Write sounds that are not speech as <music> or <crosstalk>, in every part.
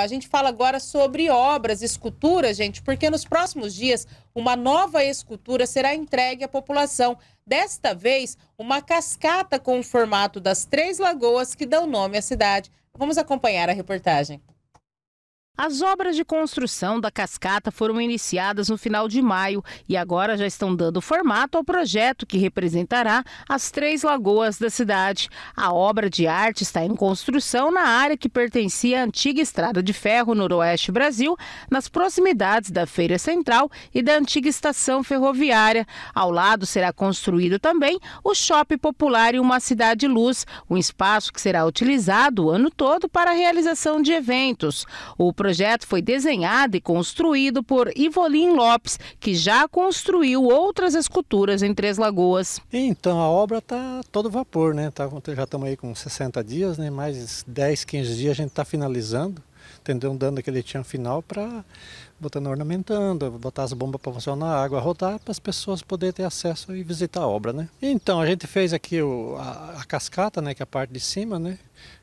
A gente fala agora sobre obras, esculturas, gente, porque nos próximos dias uma nova escultura será entregue à população. Desta vez, uma cascata com o formato das três lagoas que dão nome à cidade. Vamos acompanhar a reportagem. As obras de construção da cascata foram iniciadas no final de maio e agora já estão dando formato ao projeto que representará as três lagoas da cidade. A obra de arte está em construção na área que pertencia à antiga estrada de ferro noroeste Brasil, nas proximidades da Feira Central e da antiga estação ferroviária. Ao lado será construído também o Shopping Popular e uma Cidade Luz, um espaço que será utilizado o ano todo para a realização de eventos. O projeto projeto foi desenhado e construído por Ivolim Lopes, que já construiu outras esculturas em Três Lagoas. Então, a obra está todo vapor, né? Tá, já estamos aí com 60 dias, né? mais 10, 15 dias a gente está finalizando entendeu? Dando aquele tchan final para botando ornamentando, botar as bombas para funcionar, a água rodar, para as pessoas poderem ter acesso e visitar a obra, né? Então, a gente fez aqui o, a, a, cascata, né, que é a parte de cima, né?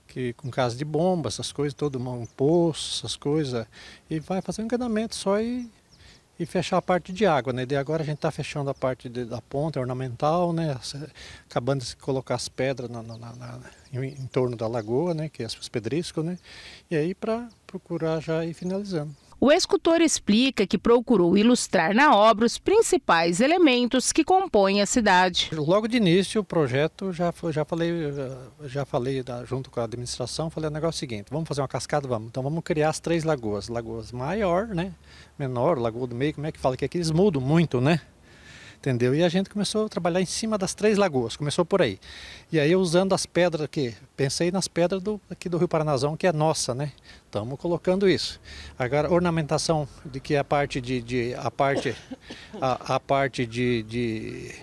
Que, com casa de bomba, essas coisas, todo um poço, essas coisas, e vai fazer um encanamento só e e fechar a parte de água, né? De agora a gente está fechando a parte de, da ponta ornamental, né? Acabando de colocar as pedras na, na, na, em, em, torno da lagoa, né? Que é os pedriscos, né? E aí para procurar já ir finalizando. O escultor explica que procurou ilustrar na obra os principais elementos que compõem a cidade. Logo de início, o projeto já já falei, eh, já falei da, junto com a administração, falei o negócio é seguinte: vamos fazer uma cascada, vamos. Então vamos criar as três lagoas, lagoas maior, né, menor, lagoa do meio, como é que fala que é aqui eles mudam muito, né? entendeu? E a gente começou a trabalhar em cima das Três Lagoas, começou por aí. E aí usando as pedras aqui, pensei nas pedras do, aqui do Rio Paranazão, que é nossa, né? Estamos colocando isso. Agora, ornamentação, de que é a parte de, de a parte, a, a parte de, de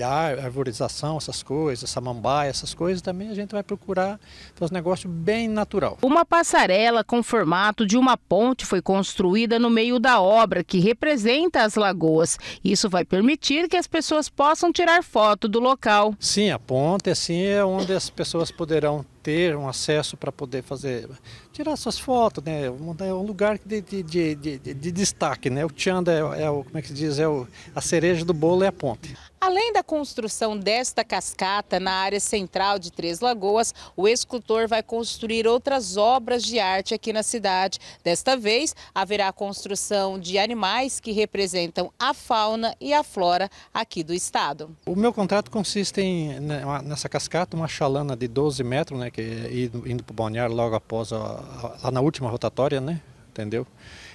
a arborização, essas coisas, samambaia, essas coisas, também a gente vai procurar fazer então, um negócio bem natural. Uma passarela com formato de uma ponte foi construída no meio da obra, que representa as lagoas. Isso vai permitir que as pessoas possam tirar foto do local. Sim, a ponte assim é onde as pessoas poderão ter um acesso para poder fazer tirar suas fotos, né? É um é lugar de, de, de, de, destaque, né? O Tchanda é, é o como é que se diz é o, a cereja do bolo é a ponte. Além da construção desta cascata na área central de Três Lagoas, o escultor vai construir outras obras de arte aqui na cidade. Desta vez, haverá a construção de animais que representam a fauna e a flora aqui do estado. O meu contrato consiste em, né, nessa cascata, uma chalana de 12 metros, né, que é indo, para o balneário logo após, a, lá na última rotatória, né, entendeu?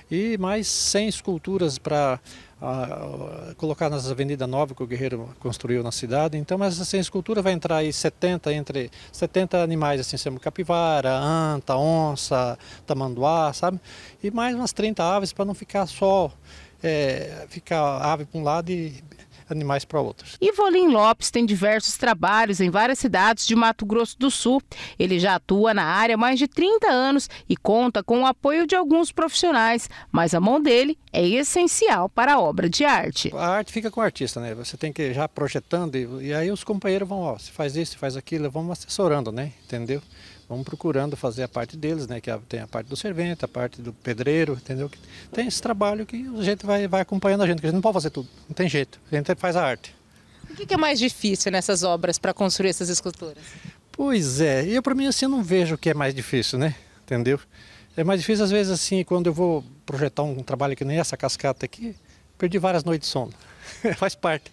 E mais 100 esculturas para uh, ah, colocar nas Avenida Nova que o Guerreiro construiu na cidade. Então essa 100 esculturas vai entrar aí 70 entre 70 animais assim, como capivara, anta, onça, tamanduá, sabe? E mais umas 30 aves para não ficar só é, ficar ave para um lado e animais para outros. Ivolim Lopes tem diversos trabalhos em várias cidades de Mato Grosso do Sul. Ele já atua na área há mais de 30 anos e conta com o apoio de alguns profissionais, mas a mão dele é essencial para a obra de arte. A arte fica com o artista, né? Você tem que ir já projetando e, e aí os companheiros vão, ó, se faz isso, se faz aquilo, vamos assessorando, né? Entendeu? vamos procurando fazer a parte deles, né? Que tem a parte do servente, a parte do pedreiro, entendeu? Tem esse trabalho que a gente vai, vai acompanhando a gente, que a gente não pode fazer tudo, não tem jeito. A gente faz a arte. O que é mais difícil nessas obras para construir essas esculturas? Pois é, eu para mim assim não vejo o que é mais difícil, né? Entendeu? É mais difícil às vezes assim, quando eu vou projetar um trabalho que nem essa cascata aqui, perdi várias noites de sono. <laughs> Faz parte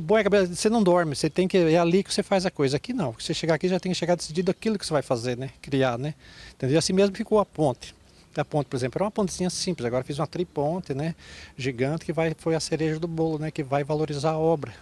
põe a cabeça, você não dorme, você tem que é ali que você faz a coisa. Aqui não, você chegar aqui já tem que chegar decidido aquilo que você vai fazer, né? Criar, né? Entendeu? Assim mesmo ficou a ponte. A ponte, por exemplo, era uma pontezinha simples, agora fiz uma triponte, né? Gigante que vai foi a cereja do bolo, né? Que vai valorizar a obra.